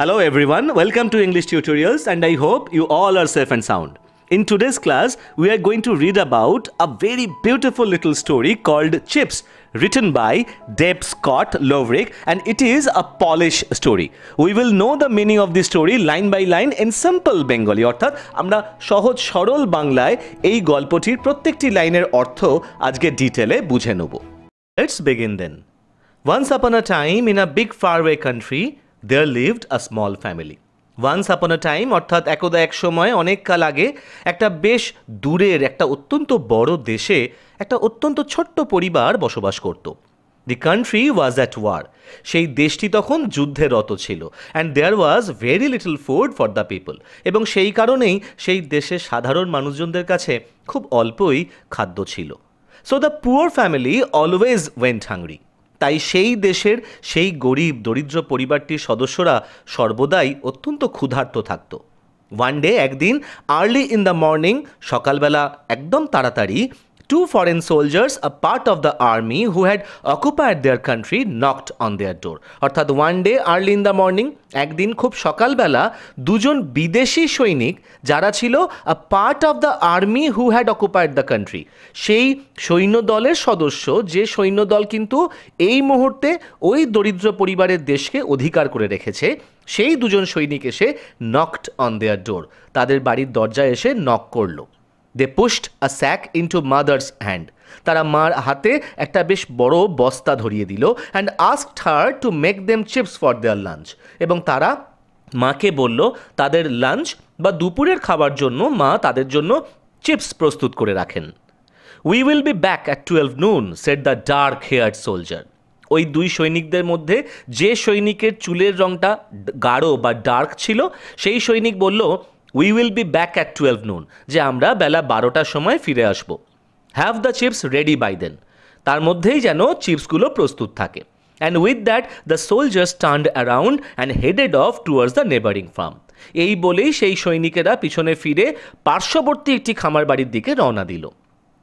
Hello everyone, welcome to English tutorials and I hope you all are safe and sound. In today's class, we are going to read about a very beautiful little story called Chips written by Deb Scott Lovrick and it is a Polish story. We will know the meaning of this story line by line in simple Bengali অর্থাৎ আমরা সহজ সরল বাংলায় এই গল্পটির প্রত্যেকটি লাইনের অর্থ আজকে ডিটেলে বুঝে নেব Let's begin then. Once upon a time in a big faraway country, there lived a small family once upon a time অর্থাৎ একদা এক সময় অনেক কাল আগে একটা বেশ দূরের একটা অত্যন্ত বড় দেশে একটা অত্যন্ত ছোট্ট পরিবার বসবাস করত the country was at war সেই দেশটি তখন যুদ্ধে রত ছিল and there was very little food for the people এবং সেই কারণেই সেই দেশের সাধারণ মানুষজনদের কাছে খুব অল্পই খাদ্য ছিল so the poor family always went hungry তাই সেই দেশের সেই গরিব দরিদ্র পরিবারটির সদস্যরা সর্বদাই অত্যন্ত ক্ষুধার্ত থাকত ওয়ান ডে একদিন আর্লি ইন দ্য মর্নিং সকালবেলা একদম তাড়াতাড়ি two foreign soldiers, a part of the army who had occupied their country, knocked on their door. অর্থাৎ one day early in the morning একদিন খুব সকালবেলা দুজন বিদেশি সৈনিক যারা ছিল a part of the army who had occupied the country সেই সৈন্যদলের সদস্য যে সৈন্যদল কিন্তু এই মুহূর্তে ওই দরিদ্র পরিবারের দেশকে অধিকার করে রেখেছে সেই দুজন সৈনিক এসে নকড অন দেয়ার ডোর তাদের বাড়ির দরজায় এসে নক করলো they pushed a sack into mother's hand তারা মার হাতে একটা বেশ বড় বস্তা ধরিয়ে দিল and ask her to make them chips for their lunch এবং তারা মাকে বলল তাদের লাঞ্চ বা দুপুরের খাবার জন্য মা তাদের জন্য চিপস প্রস্তুত করে রাখেন we will be back at twelve noon said the dark hair soldier ওই দুই সৈনিকদের মধ্যে যে সৈনিকের চুলের রঙটা গাঢ় বা ডার্ক ছিল সেই সৈনিক বলল we will be back at twelve noon যে আমরা বেলা বারোটার সময় ফিরে আসব have the chips ready by then তার মধ্যেই যেন চিপসগুলো প্রস্তুত থাকে and with that the soldiers turn around and headed off towards the neighbouring farm এই বলেই সেই সৈনিকেরা পিছনে ফিরে পার্শ্ববর্তী একটি খামার বাড়ির দিকে রওনা দিল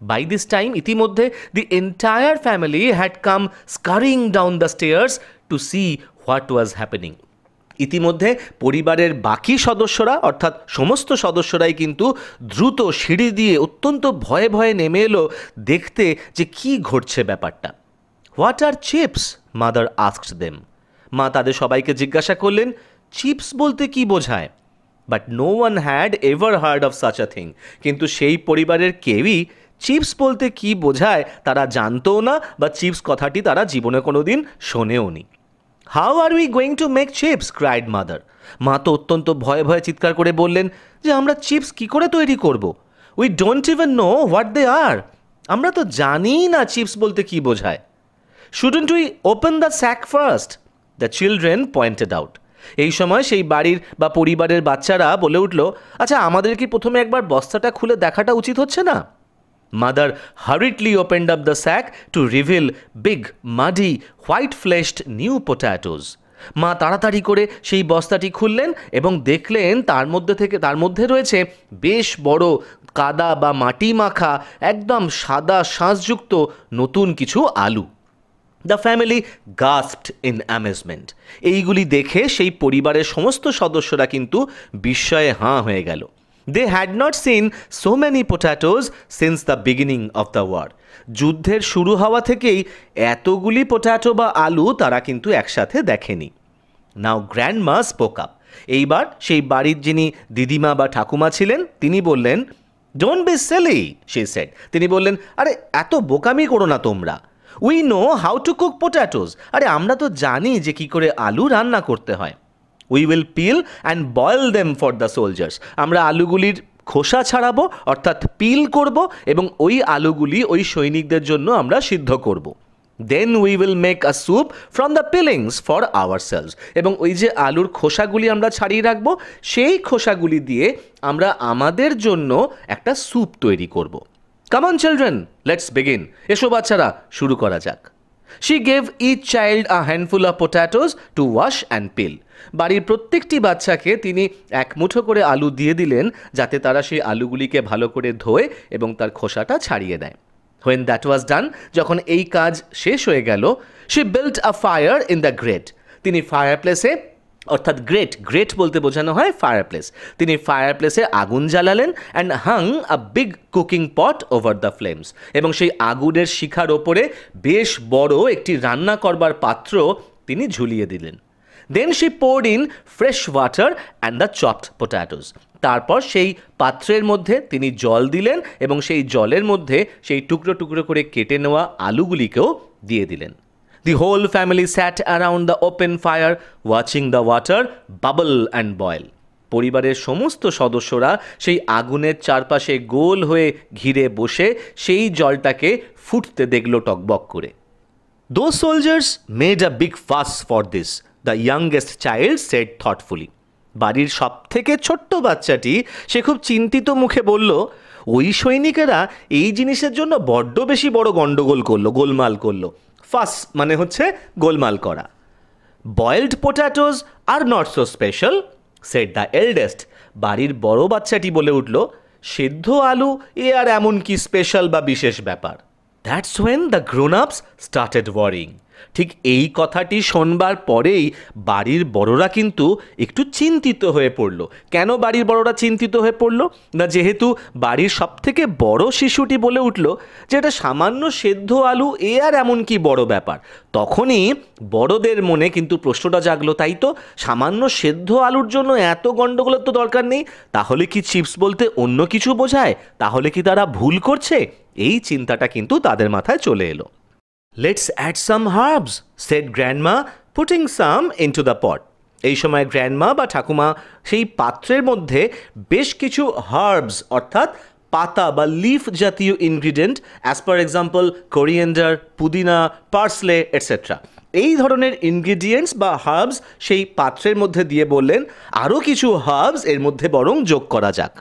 বাই দিস টাইম ইতিমধ্যে the entire family had come scurrying down the stairs to see what was happening ইতিমধ্যে পরিবারের বাকি সদস্যরা অর্থাৎ সমস্ত সদস্যরাই কিন্তু দ্রুত সিঁড়ি দিয়ে অত্যন্ত ভয়ে ভয়ে নেমে এলো দেখতে যে কি ঘটছে ব্যাপারটা what are chips mother asked them মা তাদের সবাইকে জিজ্ঞাসা করলেন চিপস বলতে কি বোঝায় but no one had ever heard of such a thing কিন্তু সেই পরিবারের কেউই চিপস বলতে কি বোঝায় তারা জানতও না বা চিপস কথাটি তারা জীবনে কোনো দিন শোনেও নি how are we going to make chips cried mother মা তো অত্যন্ত ভয়ে ভয়ে চিৎকার করে বললেন যে আমরা চিপস কি করে তৈরি করব we don't even know what they are আমরা তো জানি না চিপস বলতে কি বোঝায় shouldn't we open the sack first the children pointed out এই সময় সেই বাড়ির বা পরিবারের বাচ্চারা বলে উঠল আচ্ছা আমাদের কি প্রথমে একবার বস্তাটা খুলে দেখাটা উচিত হচ্ছে না Mother hurriedly opened up the sack to reveal big, muddy, white fleshed new potatoes. মা তাড়াতাড়ি করে সেই বস্তাটি খুললেন এবং দেখলেন তার মধ্যে থেকে তার মধ্যে রয়েছে বেশ বড় কাদা বা মাটি মাখা একদম সাদা শাঁসযুক্ত নতুন কিছু আলু the family gasped in amazement এইগুলি দেখে সেই পরিবারের সমস্ত সদস্যরা কিন্তু বিস্ময়ে হাঁ হয়ে গেল they had not seen so many potatoes since the beginning of the war যুদ্ধের শুরু হওয়া থেকেই এতগুলি পোট্যাটো বা আলু তারা কিন্তু একসাথে দেখেনি নাও গ্র্যান্ডমা স্পোক আপ এইবার সেই বাড়ির যিনি দিদিমা বা ঠাকুমা ছিলেন তিনি বললেন don't be silly she said তিনি বললেন আরে এত বোকামি করো না তোমরা we know how to cook potatoes আরে আমরা তো জানি যে কি করে আলু রান্না করতে হয় we will peel and boil them for the soldiers আমরা আলুগুলির খোসা ছাড়াবো অর্থাৎ পিল করব এবং ওই আলুগুলি ওই সৈনিকদের জন্য আমরা সিদ্ধ করব then we will make a soup from the peelings for ourselves এবং ওই যে আলুর খোসাগুলি আমরা ছাড়িয়ে রাখবো সেই খোসাগুলি দিয়ে আমরা আমাদের জন্য একটা স্যুপ তৈরি করব কামন চিলড্রেন লেটস বিগিন এসব বাচ্চারা শুরু করা যাক she gave each child a handful of potatoes to wash and peel বাড়ির প্রত্যেকটি বাচ্চাকে তিনি এক মুঠো করে আলু দিয়ে দিলেন যাতে তারা সেই আলুগুলিকে ভালো করে ধোয় এবং তার খোসাটা ছাড়িয়ে দেয় হোয়েন দ্যাট ওয়াজ ডান যখন এই কাজ শেষ হয়ে গেল she built a fire in the great তিনি ফায়ার প্লেসে অর্থাৎ গ্রেট গ্রেট বলতে বোঝানো হয় ফায়ার প্লেস তিনি ফায়ার প্লেসে আগুন জ্বালালেন and hung a big cooking pot over the flames এবং সেই আগুনের শিখার ওপরে বেশ বড় একটি রান্না করবার পাত্র তিনি ঝুলিয়ে দিলেন then she poured in fresh water and the chopped potatoes তারপর সেই পাত্রের মধ্যে তিনি জল দিলেন এবং সেই জলের মধ্যে সেই টুকরো টুকরো করে কেটে নেওয়া আলুগুলিকেও দিয়ে দিলেন the whole family sat around the open fire watching the water bubble and boil পরিবারের সমস্ত সদস্যরা সেই আগুনের চারপাশে গোল হয়ে ঘিরে বসে সেই জলটাকে ফুটতে দেখল টকবক করে those soldiers made a big fuss for this the youngest child said thoughtfully বাড়ির সব থেকে ছোট্ট বাচ্চাটি সে খুব চিন্তিত মুখে বলল ওই সৈনিকেরা এই জিনিসের জন্য বড্ড বেশি বড় গণ্ডগোল করলো গোলমাল করলো ফাস মানে হচ্ছে গোলমাল করা boiled potatoes are not so special said the eldest বাড়ির বড় বাচ্চাটি বলে উঠল সেদ্ধ আলু এ আর এমন কি স্পেশাল বা বিশেষ ব্যাপার that's when the grown ups started worrying ঠিক এই কথাটি শোনবার পরেই বাড়ির বড়রা কিন্তু একটু চিন্তিত হয়ে পড়ল কেন বাড়ির বড়রা চিন্তিত হয়ে পড়ল না যেহেতু বাড়ির সবথেকে বড় শিশুটি বলে উঠল যে এটা সামান্য সেদ্ধ আলু এ আর এমন কি বড় ব্যাপার তখনই বড়দের মনে কিন্তু প্রশ্নটা জাগলো তাই তো সামান্য সেদ্ধ আলুর জন্য এত গণ্ডগোলের তো দরকার নেই তাহলে কি চিপস বলতে অন্য কিছু বোঝায় তাহলে কি তারা ভুল করছে এই চিন্তাটা কিন্তু তাদের মাথায় চলে এলো Let's add some herbs, said grandma, putting some into the pot এই সময় গ্র্যান্ডমা বা ঠাকুমা সেই পাত্রের মধ্যে বেশ কিছু হার্বস অর্থাৎ পাতা বা লিফ জাতীয় ingredient as per example coriander পুদিনা পার্সলে এটসেট্রা এই ধরনের ইনগ্রিডিয়েন্টস বা হার্বস সেই পাত্রের মধ্যে দিয়ে বললেন আরও কিছু হার্বস এর মধ্যে বরং যোগ করা যাক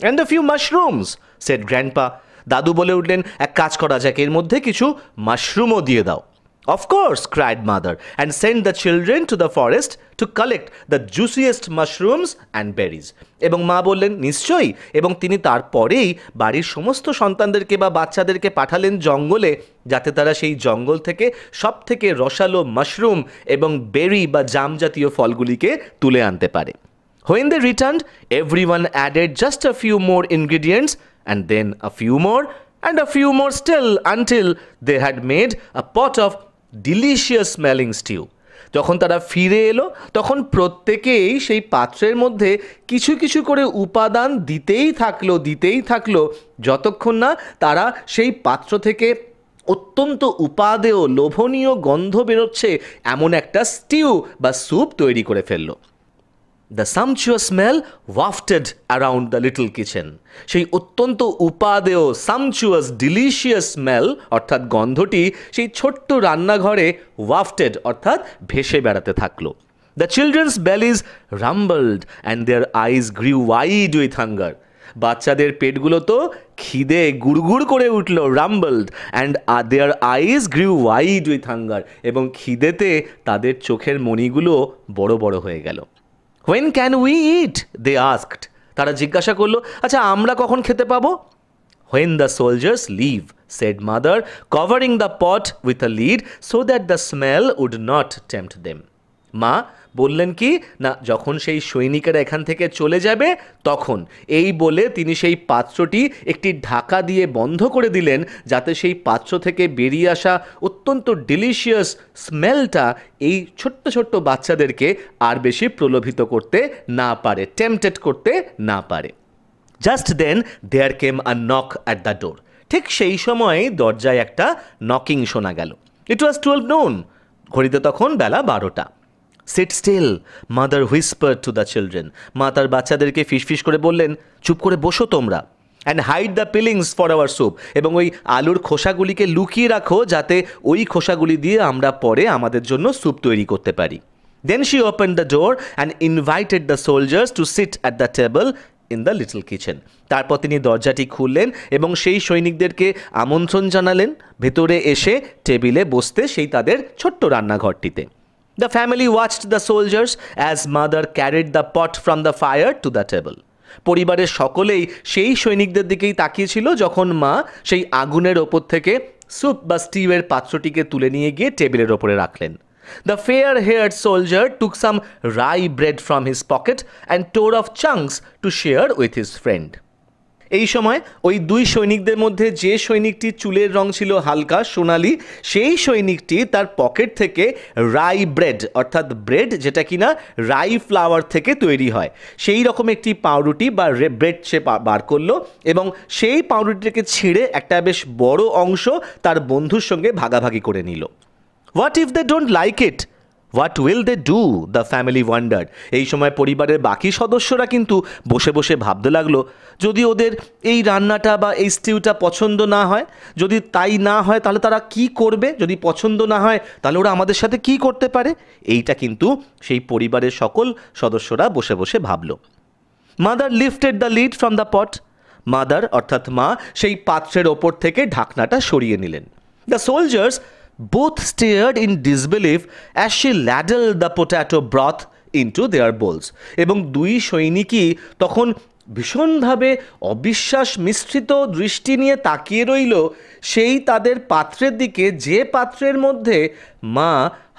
and the few mushrooms said grandpa দাদু বলে উঠলেন এক কাজ করা যাক এর মধ্যে কিছু মাশরুমও দিয়ে দাও of course cried mother and send the children to the forest to collect the juiciest mushrooms and berries এবং মা বললেন নিশ্চয়ই এবং তিনি তারপরেই বাড়ির সমস্ত সন্তানদেরকে বা বাচ্চাদেরকে পাঠালেন জঙ্গলে যাতে তারা সেই জঙ্গল থেকে সব থেকে রসালো মাশরুম এবং বেরি বা জাম জাতীয় ফলগুলিকে তুলে আনতে পারে When they returned, everyone added just a few more ingredients and then a few more and a few more still until they had made a pot of delicious smelling stew. যখন তারা ফিরে এলো তখন প্রত্যেকেই সেই পাত্রের মধ্যে কিছু কিছু করে উপাদান দিতেই থাকলো দিতেই থাকলো যতক্ষণ না তারা সেই পাত্র থেকে অত্যন্ত উপাদেয় লোভনীয় গন্ধ বেরোচ্ছে এমন একটা স্টিউ বা স্যুপ তৈরি করে ফেললো the sumptuous smell wafted around the little kitchen সেই অত্যন্ত উপাদেয় সামচুয়াস ডিলিশিয়াস স্মেল অর্থাৎ গন্ধটি সেই ছোট্ট রান্নাঘরে ওয়াফটেড অর্থাৎ ভেসে বেড়াতে থাকলো the children's bellies rumbled and their eyes grew wide with hunger বাচ্চাদের পেটগুলো তো খিদে গুড়গুড় করে উঠল rumbled and their eyes grew wide with hunger এবং খিদেতে তাদের চোখের মণিগুলো বড় বড় হয়ে গেল when can we eat they asked তারা জিজ্ঞাসা করলো আচ্ছা আমরা কখন খেতে পাবো when the soldiers leave said mother covering the pot with a lid so that the smell would not tempt them মা বললেন কি না যখন সেই সৈনিকেরা এখান থেকে চলে যাবে তখন এই বলে তিনি সেই পাত্রটি একটি ঢাকা দিয়ে বন্ধ করে দিলেন যাতে সেই পাত্র থেকে বেরিয়ে আসা অত্যন্ত ডিলিশিয়াস স্মেলটা এই ছোট্ট ছোট্ট বাচ্চাদেরকে আর বেশি প্রলোভিত করতে না পারে টেম্পটেড করতে না পারে just then there came a knock at the door ঠিক সেই সময়ে দরজায় একটা নকিং শোনা গেল ইট ওয়াজ টুয়েলভ নোন ঘড়িতে তখন বেলা বারোটা sit still mother whisper to the children মা তার বাচ্চাদেরকে ফিসফিস করে বললেন চুপ করে বসো তোমরা and hide the peelings for our soup এবং ওই আলুর খোসাগুলিকে লুকিয়ে রাখো যাতে ওই খোসাগুলি দিয়ে আমরা পরে আমাদের জন্য স্যুপ তৈরি করতে পারি then she open the door and invited the soldiers to sit at the table in the little kitchen তারপর তিনি দরজাটি খুললেন এবং সেই সৈনিকদেরকে আমন্ত্রণ জানালেন ভেতরে এসে টেবিলে বসতে সেই তাদের ছোট্ট রান্নাঘরটিতে The family watched the soldiers as mother carried the pot from the fire to the table. পরিবারের সকলেই সেই সৈনিকদের দিকেই তাকিয়েছিল যখন মা সেই আগুনের ওপর থেকে স্যুপ বা স্টিভের পাত্রটিকে তুলে নিয়ে গিয়ে টেবিলের ওপরে রাখলেন the fair hair soldier took some rye bread from his pocket and tore off chunks to share with his friend এই সময় ওই দুই সৈনিকদের মধ্যে যে সৈনিকটি চুলের রং ছিল হালকা সোনালি সেই সৈনিকটি তার পকেট থেকে রাই ব্রেড অর্থাৎ ব্রেড যেটা কিনা রাই ফ্লাওয়ার থেকে তৈরি হয় সেই রকম একটি পাউরুটি বা ব্রেড সে বার করলো এবং সেই পাউরুটিটাকে ছিঁড়ে একটা বেশ বড় অংশ তার বন্ধুর সঙ্গে ভাগাভাগি করে নিল what if they don't like it what will they do the family wonder এই সময় পরিবারের বাকি সদস্যরা কিন্তু বসে বসে ভাবতে লাগলো যদি ওদের এই রান্নাটা বা এই স্টিউটা পছন্দ না হয় যদি তাই না হয় তাহলে তারা কি করবে যদি পছন্দ না হয় তাহলে ওরা আমাদের সাথে কি করতে পারে এইটা কিন্তু সেই পরিবারের সকল সদস্যরা বসে বসে ভাবলো mother lifted the lid from the pot mother অর্থাৎ মা সেই পাত্রের ওপর থেকে ঢাকনাটা সরিয়ে নিলেন the soldiers Both stared in disbelief as she ladled the potato broth into their bowls এবং দুই সৈনিকই তখন ভীষণভাবে অবিশ্বাস মিশ্রিত দৃষ্টি নিয়ে তাকিয়ে রইল সেই তাদের পাত্রের দিকে যে পাত্রের মধ্যে মা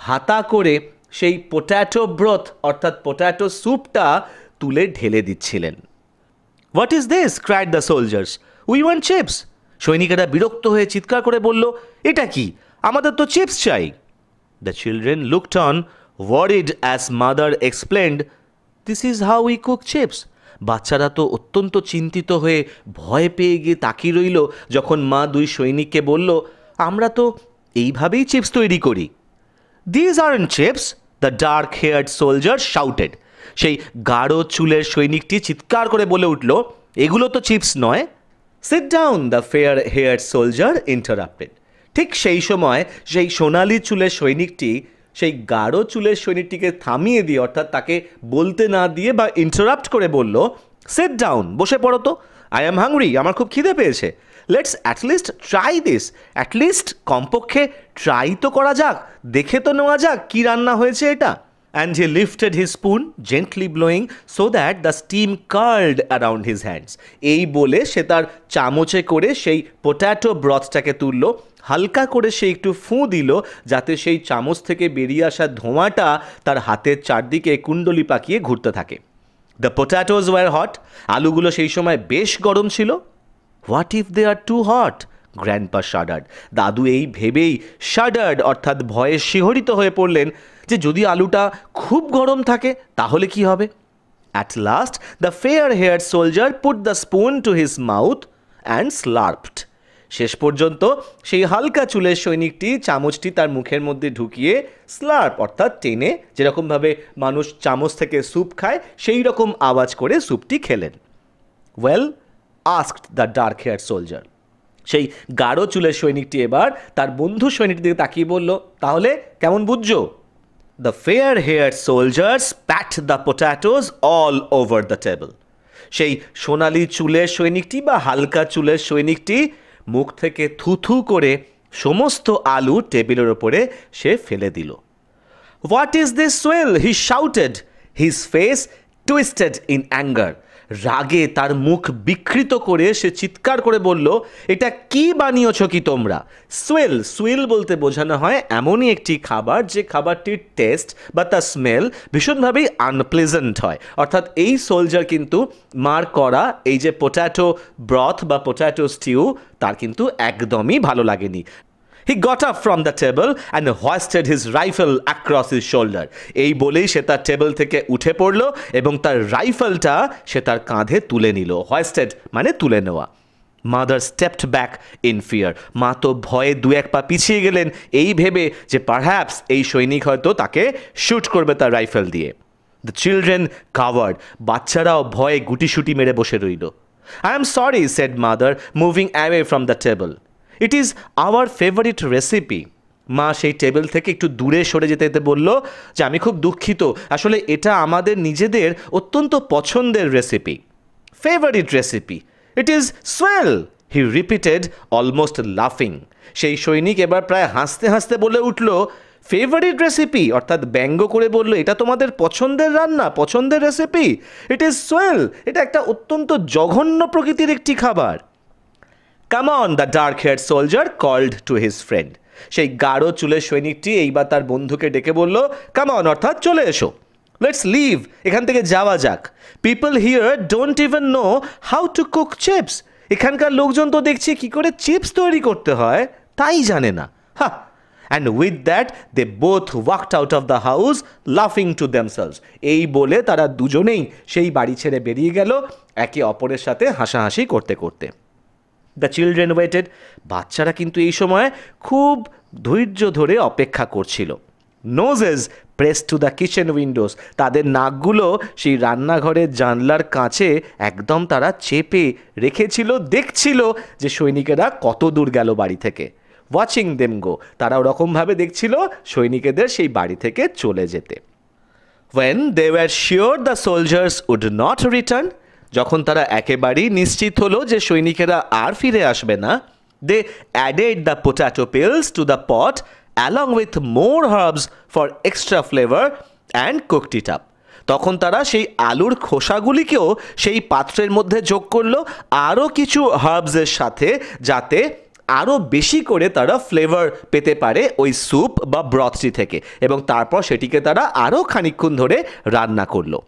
হাতা করে সেই পোট্যাটো ব্রথ অর্থাৎ পোট্যাটো স্যুপটা তুলে ঢেলে দিচ্ছিলেন what is this cried the soldiers we want chips সৈনিকেরা বিরক্ত হয়ে চিৎকার করে বলল এটা কি আমাদের তো চিপস চাই the children looked on worried as mother explained this is how we cook chips বাচ্চারা তো অত্যন্ত চিন্তিত হয়ে ভয় পেয়ে গিয়ে তাকিয়ে রইল যখন মা দুই সৈনিককে বলল আমরা তো এইভাবেই চিপস তৈরি করি these are chips the dark haired soldier shouted সেই গাঢ় চুলের সৈনিকটি চিৎকার করে বলে উঠল এগুলো তো চিপস নয় sit down the fair hair soldier interrupted ঠিক সেই সময় সেই সোনালি চুলের সৈনিকটি সেই গাঢ় চুলের সৈনিকটিকে থামিয়ে দিয়ে অর্থাৎ তাকে বলতে না দিয়ে বা ইন্টারাপ্ট করে বলল সেট ডাউন বসে পড়ো তো আই অ্যাম হাংরি আমার খুব খিদে পেয়েছে let's at least try this at least কমপক্ষে ট্রাই তো করা যাক দেখে তো নেওয়া যাক কী রান্না হয়েছে এটা and he lifted his spoon, gently blowing, so that the steam curled around his hands. এই বলে সে তার চামচে করে সেই পোট্যাটো ব্রথটাকে তুললো হালকা করে সে একটু ফুঁ দিল যাতে সেই চামচ থেকে বেরিয়ে আসা ধোঁয়াটা তার হাতের চারদিকে কুণ্ডলি পাকিয়ে ঘুরতে থাকে দ্য পোট্যাটোজ ওয়ার হট আলুগুলো সেই সময় বেশ গরম ছিল what if they are too hot grandpa shuddered দাদু এই ভেবেই শাডার্ড অর্থাৎ ভয়ে শিহরিত হয়ে পড়লেন যে যদি আলুটা খুব গরম থাকে তাহলে কি হবে at last the fair hair soldier put the spoon to his mouth and slurped শেষ পর্যন্ত সেই হালকা চুলের সৈনিকটি চামচটি তার মুখের মধ্যে ঢুকিয়ে স্লার্প অর্থাৎ টেনে যেরকমভাবে মানুষ চামচ থেকে স্যুপ খায় সেই রকম আওয়াজ করে স্যুপটি খেলেন well asked the dark hair soldier সেই গাঢ় চুলের সৈনিকটি এবার তার বন্ধু সৈনিকটির দিকে তাকিয়ে বলল তাহলে কেমন বুঝছো the fair hair soldiers pat the potatoes all over the table সেই সোনালি চুলের সৈনিকটি বা হালকা চুলের সৈনিকটি মুখ থেকে থুথু করে সমস্ত আলু টেবিলের ওপরে সে ফেলে দিল what is this swill he shouted his face twisted in anger রাগে তার মুখ বিকৃত করে সে চিৎকার করে বলল এটা কি বানিয়েছ কি তোমরা সুয়েল সুয়েল বলতে বোঝানো হয় এমনই একটি খাবার যে খাবারটির টেস্ট বা তার স্মেল ভীষণভাবেই আনপ্লেজেন্ট হয় অর্থাৎ এই সোলজার কিন্তু মার করা এই যে পোট্যাটো ব্রথ বা পোট্যাটো স্টিউ তার কিন্তু একদমই ভালো লাগেনি he got up from the table and hoisted his rifle across his shoulder এই বলেই সে তার টেবল থেকে উঠে পড়ল এবং তার রাইফেলটা সে তার কাঁধে তুলে নিল হোয়াস্টেড মানে তুলে নেওয়া mother stepped back in fear মা তো ভয়ে দু এক পা পিছিয়ে গেলেন এই ভেবে যে পারহ্যাপস এই সৈনিক হয়তো তাকে শ্যুট করবে তার রাইফেল দিয়ে দ্য চিলড্রেন কাভার্ড বাচ্চারাও ভয়ে গুটি শুটি মেরে বসে রইল I am sorry said mother moving away from the table it is our favourite recipe মা সেই টেবিল থেকে একটু দূরে সরে যেতে যেতে বলল যে আমি খুব দুঃখিত আসলে এটা আমাদের নিজেদের অত্যন্ত পছন্দের recipe favourite recipe it is swill he repeated almost লাফিং সেই সৈনিক এবার প্রায় হাসতে হাসতে বলে উঠল ফেভারিট রেসিপি অর্থাৎ ব্যঙ্গ করে বলল এটা তোমাদের পছন্দের রান্না পছন্দের রেসিপি ইট ইজ সোয়েল এটা একটা অত্যন্ত জঘন্য প্রকৃতির একটি খাবার come on the dark hair soldier called to his friend সেই গাঢ় চুলের সৈনিকটি এইবার তার বন্ধুকে ডেকে বলল কাম অন অর্থাৎ চলে এসো লেটস লিভ এখান থেকে যাওয়া যাক people here don't even know how to cook chips এখানকার লোকজন তো দেখছি কি করে চিপস তৈরি করতে হয় তাই জানে না হা and with that they both walked out of the house লাফিং টু দেমসেলস এই বলে তারা দুজনেই সেই বাড়ি ছেড়ে বেরিয়ে গেল একে অপরের সাথে হাসাহাসি করতে করতে দ্য চিলড্রেন ওয়েটেড বাচ্চারা কিন্তু এই সময় খুব ধৈর্য ধরে অপেক্ষা করছিল noses press to the kitchen windows তাদের নাকগুলো সেই রান্নাঘরের জানলার কাছে একদম তারা চেপে রেখেছিল দেখছিল যে সৈনিকেরা কত দূর গেল বাড়ি থেকে ওয়াচিং দেম গো তারা ওরকমভাবে দেখছিল সৈনিকেদের সেই বাড়ি থেকে চলে যেতে when they were sure the soldiers would not return যখন তারা একেবারেই নিশ্চিত হলো যে সৈনিকেরা আর ফিরে আসবে না they added the potato peels to the pot along with more herbs for extra flavour and কোকটি টাপ তখন তারা সেই আলুর খোসাগুলিকেও সেই পাত্রের মধ্যে যোগ করলো আরও কিছু হার্বসের সাথে যাতে আরও বেশি করে তারা ফ্লেভার পেতে পারে ওই স্যুপ বা ব্রথটি থেকে এবং তারপর সেটিকে তারা আরও খানিক্ষণ ধরে রান্না করলো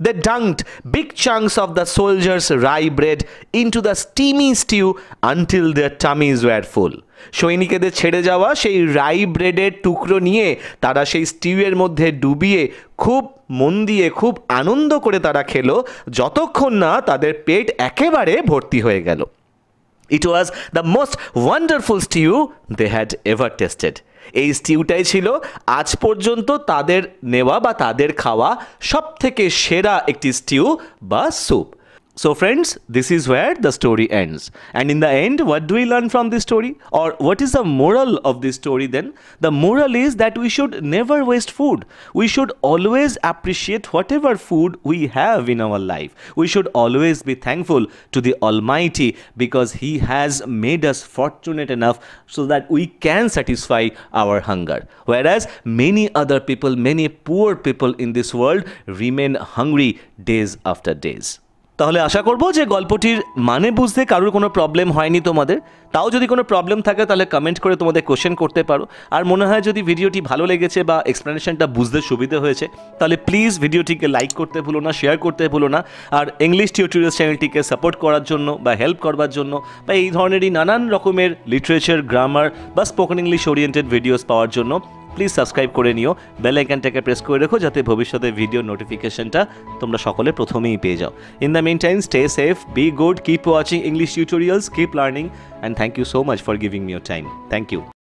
They dunked big chunks of the soldiers' rye bread into the steamy stew until their tummies were full. সৈনিকেদের ছেড়ে যাওয়া সেই রাই ব্রেডের টুকরো নিয়ে তারা সেই স্টিউয়ের মধ্যে ডুবিয়ে খুব মন দিয়ে খুব আনন্দ করে তারা খেলো যতক্ষণ না তাদের পেট একেবারে ভর্তি হয়ে গেল it was the most wonderful stew they had ever tasted এই স্টিউটাই ছিল আজ পর্যন্ত তাদের নেওয়া বা তাদের খাওয়া সব থেকে সেরা একটি স্টিউ বা soup So friends, this is where the story ends. And in the end, what do we learn from this story? Or what is the moral of this story then? The moral is that we should never waste food. We should always appreciate whatever food we have in our life. We should always be thankful to the Almighty because He has made us fortunate enough so that we can satisfy our hunger. Whereas many other people, many poor people in this world remain hungry days after days. তাহলে আশা করব যে গল্পটির মানে বুঝতে কারোর কোনো problem হয়নি তোমাদের তাও যদি কোনো প্রবলেম থাকে তাহলে কমেন্ট করে তোমাদের কোশ্চেন করতে পারো আর মনে হয় যদি ভিডিওটি ভালো লেগেছে বা এক্সপ্লেনেশনটা বুঝতে সুবিধা হয়েছে তাহলে প্লিজ ভিডিওটিকে লাইক করতে ভুলো না শেয়ার করতে ভুলো না আর ইংলিশ টিউটোরিয়াল চ্যানেলটিকে সাপোর্ট করার জন্য বা হেল্প করবার জন্য বা এই ধরনেরই নানান রকমের লিটারেচার গ্রামার বা স্পোকেন ইংলিশ ওরিয়েন্টেড ভিডিওস পাওয়ার জন্য প্লিজ সাবস্ক্রাইব করে নিও বেল আইকনটাকে প্রেস করে রেখো যাতে ভবিষ্যতে ভিডিও নোটিফিকেশনটা তোমরা সকলে প্রথমেই পেয়ে যাও in the meantime stay safe be good keep watching English tutorials keep learning and thank you so much for giving me time thank you